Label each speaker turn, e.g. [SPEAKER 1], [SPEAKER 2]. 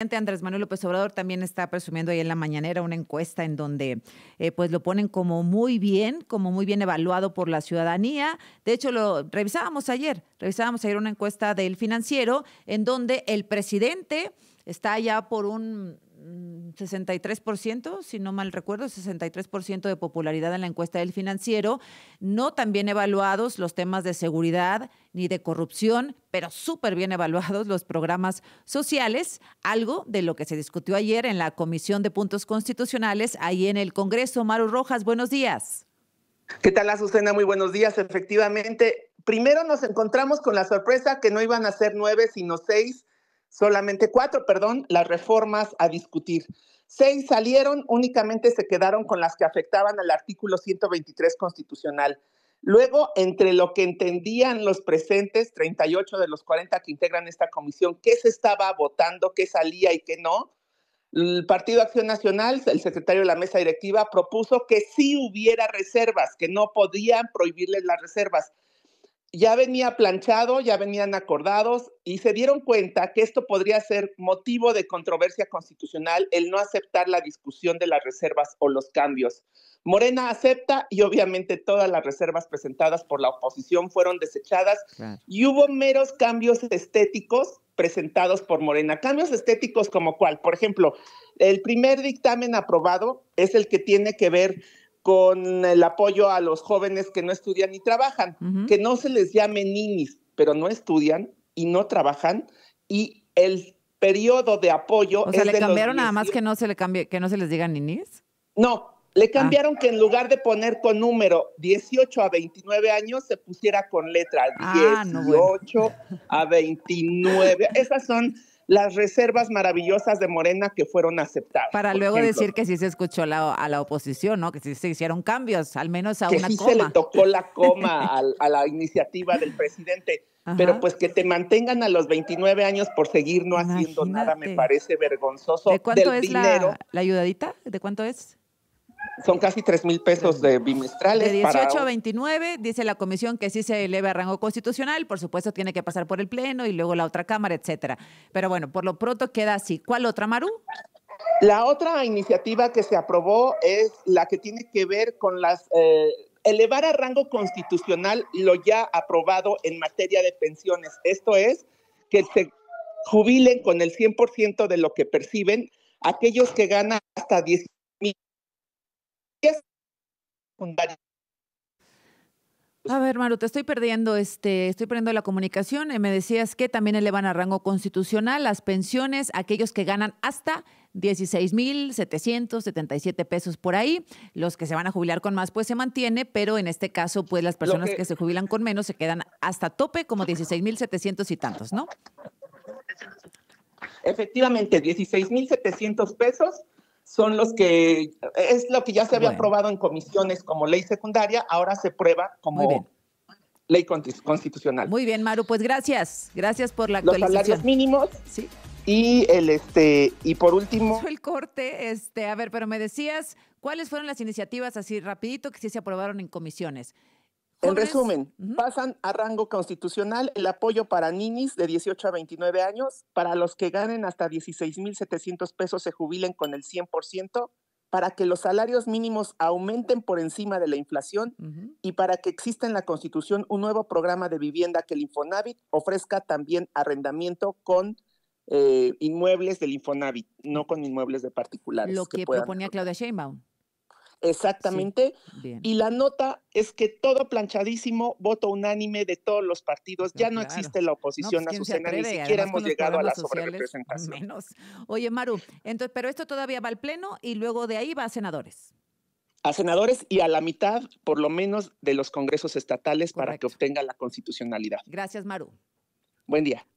[SPEAKER 1] Andrés Manuel López Obrador también está presumiendo ahí en la mañanera una encuesta en donde eh, pues lo ponen como muy bien, como muy bien evaluado por la ciudadanía. De hecho, lo revisábamos ayer, revisábamos ayer una encuesta del financiero en donde el presidente está ya por un 63%, mm, si no mal recuerdo, 63% de popularidad en la encuesta del financiero, no tan bien evaluados los temas de seguridad ni de corrupción, pero súper bien evaluados los programas sociales, algo de lo que se discutió ayer en la Comisión de Puntos Constitucionales, ahí en el Congreso. Maru Rojas,
[SPEAKER 2] buenos días. ¿Qué tal, Azucena? Muy buenos días. Efectivamente, primero nos encontramos con la sorpresa que no iban a ser nueve, sino seis solamente cuatro, perdón, las reformas a discutir. Seis salieron, únicamente se quedaron con las que afectaban al artículo 123 constitucional. Luego, entre lo que entendían los presentes, 38 de los 40 que integran esta comisión, qué se estaba votando, qué salía y qué no, el Partido Acción Nacional, el secretario de la mesa directiva, propuso que sí hubiera reservas, que no podían prohibirles las reservas ya venía planchado, ya venían acordados y se dieron cuenta que esto podría ser motivo de controversia constitucional el no aceptar la discusión de las reservas o los cambios. Morena acepta y obviamente todas las reservas presentadas por la oposición fueron desechadas y hubo meros cambios estéticos presentados por Morena. Cambios estéticos como cuál? Por ejemplo, el primer dictamen aprobado es el que tiene que ver con el apoyo a los jóvenes que no estudian ni trabajan, que no se les llame ninis, pero no estudian y no trabajan y el periodo de apoyo. O sea, le cambiaron nada más que
[SPEAKER 1] no se le cambie, que no se les diga ninis.
[SPEAKER 2] No, le ah. cambiaron que en lugar de poner con número 18 a 29 años, se pusiera con letra 18 ah, a 29. Esas son las reservas maravillosas de Morena que fueron aceptadas. Para luego decir
[SPEAKER 1] que sí se escuchó la, a la oposición, ¿no? Que sí se
[SPEAKER 2] hicieron cambios, al menos a que una sí se le tocó la coma a, la iniciativa del presidente. Pero pues que te mantengan a los 29 años por seguir no haciendo nada me parece vergonzoso. ¿De cuánto es la
[SPEAKER 1] ayudadita? ¿De cuánto es?
[SPEAKER 2] son casi 3 mil pesos de bimestrales. De 18 a
[SPEAKER 1] 29, dice la comisión que sí se eleve a rango constitucional, por supuesto tiene que pasar por el Pleno y luego la otra Cámara, etcétera. Pero bueno, por lo pronto queda así. ¿Cuál otra, Maru?
[SPEAKER 2] La otra iniciativa que se aprobó es la que tiene que ver con las eh, elevar a rango constitucional lo ya aprobado en materia de pensiones. Esto es que se jubilen con el 100% de lo que perciben aquellos que ganan hasta 10
[SPEAKER 1] a ver, Maru, te estoy perdiendo, este, estoy perdiendo la comunicación. Eh, me decías que también elevan a rango constitucional las pensiones aquellos que ganan hasta 16.777 pesos por ahí. Los que se van a jubilar con más, pues se mantiene, pero en este caso, pues las personas que... que... se jubilan con menos se quedan hasta tope como 16.700 y tantos, ¿no?
[SPEAKER 2] Efectivamente, 16.700 pesos son los que es lo que ya se había aprobado en comisiones como ley secundaria, ahora se prueba como ley constitucional. Muy bien, Maru, pues gracias. Gracias por la actualización. Los salarios mínimos. Sí. Y el este y por último
[SPEAKER 1] el corte, este, a ver, pero me decías, ¿cuáles fueron las iniciativas así
[SPEAKER 2] rapidito que sí se aprobaron en comisiones? En resumen, pasan a rango constitucional el apoyo para ninis de 18 a 29 años, para los que ganen hasta 16.700 pesos se jubilen con el 100%, para que los salarios mínimos aumenten por encima de la inflación y para que exista en la Constitución un nuevo programa de vivienda que el Infonavit ofrezca también arrendamiento con eh, inmuebles del Infonavit, no con inmuebles de particulares. Lo que proponía Claudia Sheinbaum. Exactamente. y la nota es que todo planchadísimo, voto unánime de todos los partidos. ya no existe la pues, oposición a a sus ni siquiera hemos llegado a la sobre Menos.
[SPEAKER 1] Oye, Maru, entonces, pero esto todavía va al Pleno y luego de ahí va a senadores.
[SPEAKER 2] A senadores y a la mitad, por lo menos, de los congresos estatales para que obtenga la constitucionalidad. Gracias, Maru. Buen día.